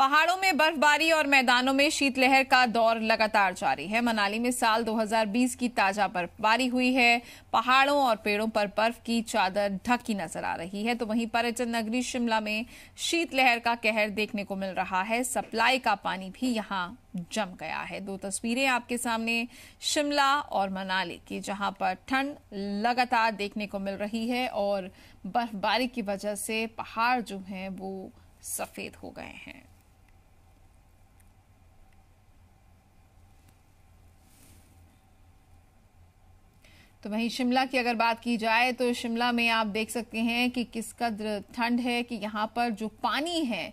पहाड़ों में बर्फबारी और मैदानों में शीतलहर का दौर लगातार जारी है मनाली में साल 2020 की ताजा बर्फबारी हुई है पहाड़ों और पेड़ों पर बर्फ की चादर ढकी नजर आ रही है तो वहीं पर्यटन नगरी शिमला में शीतलहर का कहर देखने को मिल रहा है सप्लाई का पानी भी यहां जम गया है दो तस्वीरें आपके सामने शिमला और मनाली की जहां पर ठंड लगातार देखने को मिल रही है और बर्फबारी की वजह से पहाड़ जो है वो सफेद हो गए हैं तो वहीं शिमला की अगर बात की जाए तो शिमला में आप देख सकते हैं कि किस कदर ठंड है कि यहाँ पर जो पानी है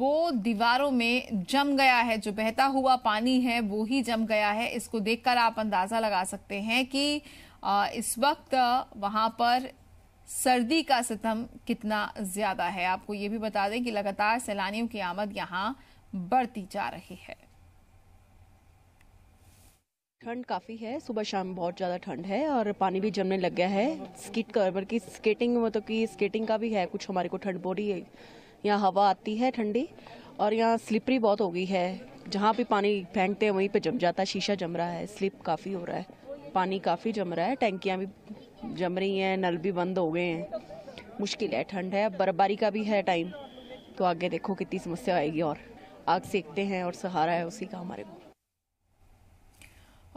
वो दीवारों में जम गया है जो बहता हुआ पानी है वो ही जम गया है इसको देखकर आप अंदाज़ा लगा सकते हैं कि इस वक्त वहाँ पर सर्दी का सितम कितना ज़्यादा है आपको ये भी बता दें कि लगातार सैलानियों की आमद यहाँ बढ़ती जा रही है ठंड काफ़ी है सुबह शाम बहुत ज़्यादा ठंड है और पानी भी जमने लग गया है स्किट कवर की स्केटिंग मतलब कि स्केटिंग का भी है कुछ हमारे को ठंड बोरी है यहाँ हवा आती है ठंडी और यहाँ स्लिपरी बहुत हो गई है जहाँ भी पानी फेंकते हैं वहीं पे जम जाता है शीशा जम रहा है स्लिप काफ़ी हो रहा है पानी काफ़ी जम रहा है टैंकियाँ भी जम रही हैं नल भी बंद हो गए हैं मुश्किल है ठंड है बर्फबारी का भी है टाइम तो आगे देखो कितनी समस्या आएगी और आग सेकते हैं और सहारा है उसी का हमारे को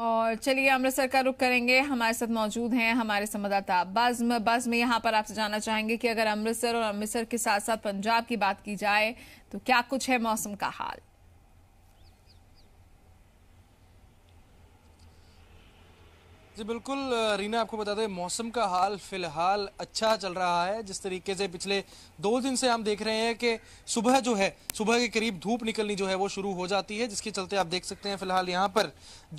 और चलिए अमृतसर का रुख करेंगे हमारे साथ मौजूद हैं हमारे संवाददाता बज्म बज्म यहाँ पर आपसे जानना चाहेंगे कि अगर अमृतसर और अमृतसर के साथ साथ पंजाब की बात की जाए तो क्या कुछ है मौसम का हाल जी बिल्कुल रीना आपको बता दें मौसम का हाल फिलहाल अच्छा चल रहा है जिस तरीके से पिछले दो दिन से हम देख रहे हैं कि सुबह जो है सुबह के करीब धूप निकलनी जो है वो शुरू हो जाती है जिसके चलते आप देख सकते हैं फिलहाल यहाँ पर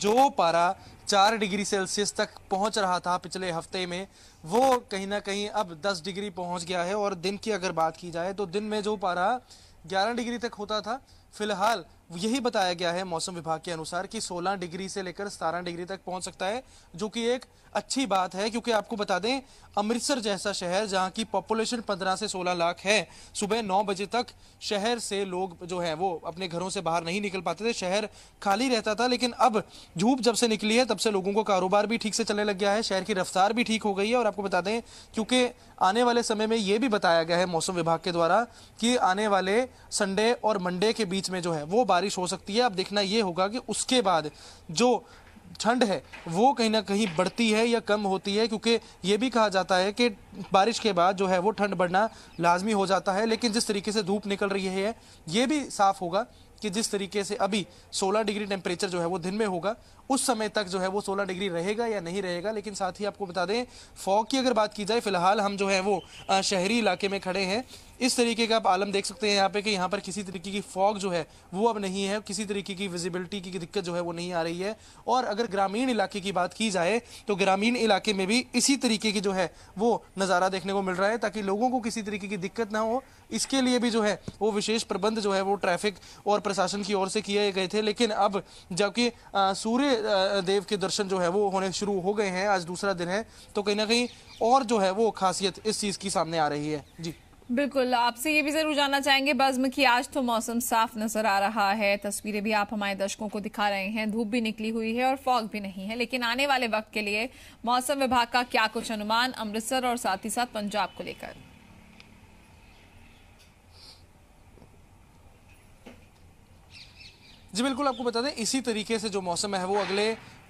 जो पारा चार डिग्री सेल्सियस तक पहुँच रहा था पिछले हफ्ते में वो कहीं ना कहीं अब दस डिग्री पहुँच गया है और दिन की अगर बात की जाए तो दिन में जो पारा ग्यारह डिग्री तक होता था फिलहाल यही बताया गया है मौसम विभाग के अनुसार कि 16 डिग्री से लेकर 17 डिग्री तक पहुंच सकता है जो कि एक अच्छी बात है क्योंकि आपको बता दें अमृतसर जैसा शहर जहां की पॉपुलेशन 15 से 16 लाख है सुबह 9 बजे तक शहर से लोग जो है वो अपने घरों से बाहर नहीं निकल पाते थे शहर खाली रहता था लेकिन अब धूप जब से निकली है तब से लोगों को कारोबार भी ठीक से चलने लग गया है शहर की रफ्तार भी ठीक हो गई है और आपको बता दें क्योंकि आने वाले समय में ये भी बताया गया है मौसम विभाग के द्वारा कि आने वाले संडे और मंडे के बीच बीच में जो है वो बारिश हो सकती है अब देखना ये होगा कि उसके बाद जो ठंड है वो कहीं ना कहीं बढ़ती है या कम होती है क्योंकि ये भी कहा जाता है कि बारिश के बाद जो है वो ठंड बढ़ना लाजमी हो जाता है लेकिन जिस तरीके से धूप निकल रही है ये भी साफ होगा कि जिस तरीके से अभी 16 डिग्री टेम्परेचर जो है वो दिन में होगा उस समय तक जो है वो 16 डिग्री रहेगा या नहीं रहेगा लेकिन साथ ही आपको बता दें फॉग की अगर बात की जाए फिलहाल हम जो है वो शहरी इलाके में खड़े हैं इस तरीके का आप आलम देख सकते हैं यहाँ पे कि यहाँ पर किसी तरीके की फॉग जो है वो अब नहीं है किसी तरीके की विजिबिलिटी की दिक्कत जो है वो नहीं आ रही है और अगर ग्रामीण इलाके की बात की जाए तो ग्रामीण इलाके में भी इसी तरीके की जो है वो नज़ारा देखने को मिल रहा है ताकि लोगों को किसी तरीके की दिक्कत ना हो इसके लिए भी जो है वो विशेष प्रबंध जो है वो ट्रैफिक और प्रशासन की ओर से किए गए थे लेकिन अब जबकि सूर्य देव के दर्शन जो है वो होने शुरू हो गए हैं आज दूसरा दिन है तो कहीं ना कहीं और जो है वो खासियत इस चीज़ की सामने आ रही है जी बिल्कुल आपसे ये भी जरूर जानना चाहेंगे बज्म की आज तो मौसम साफ नजर आ रहा है तस्वीरें भी आप हमारे दर्शकों को दिखा रहे हैं धूप भी निकली हुई है और फॉग भी नहीं है लेकिन आने वाले वक्त के लिए मौसम विभाग का क्या कुछ अनुमान अमृतसर और साथ ही साथ पंजाब को लेकर जी बिल्कुल आपको बता दें इसी तरीके से जो मौसम है वो अगले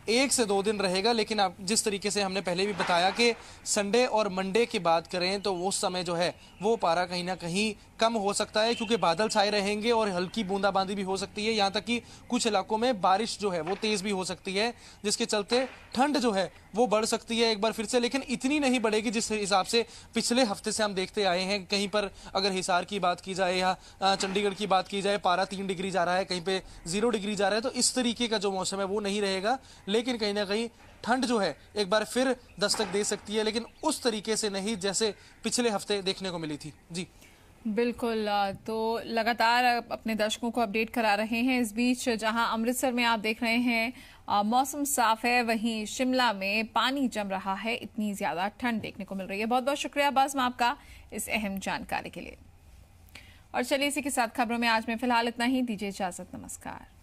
एक से दो दिन रहेगा लेकिन आप जिस तरीके से हमने पहले भी बताया कि संडे और मंडे की बात करें तो उस समय जो है वो पारा कहीं ना कहीं कम हो सकता है क्योंकि बादल छाए रहेंगे और हल्की बूंदाबांदी भी हो सकती है यहाँ तक कि कुछ इलाकों में बारिश जो है वो तेज़ भी हो सकती है जिसके चलते ठंड जो है वो बढ़ सकती है एक बार फिर से लेकिन इतनी नहीं बढ़ेगी जिस हिसाब से पिछले हफ्ते से हम देखते आए हैं कहीं पर अगर हिसार की बात की जाए या चंडीगढ़ की बात की जाए पारा तीन डिग्री जा रहा है कहीं पर जीरो डिग्री जा रहा है तो इस तरीके का जो मौसम है वो नहीं रहेगा लेकिन कहीं ना कहीं ठंड जो है एक बार फिर दस्तक दे सकती है लेकिन उस तरीके से नहीं जैसे पिछले हफ्ते देखने को मिली थी जी बिल्कुल तो लगातार अपने दर्शकों को अपडेट करा रहे हैं इस बीच जहां अमृतसर में आप देख रहे हैं मौसम साफ है वहीं शिमला में पानी जम रहा है इतनी ज़्यादा ठंड देखने को मिल रही है बहुत बहुत शुक्रिया बाजम आपका इस अहम जानकारी के लिए और चलिए इसी के साथ खबरों में आज में फिलहाल इतना ही दीजिए इजाज़त नमस्कार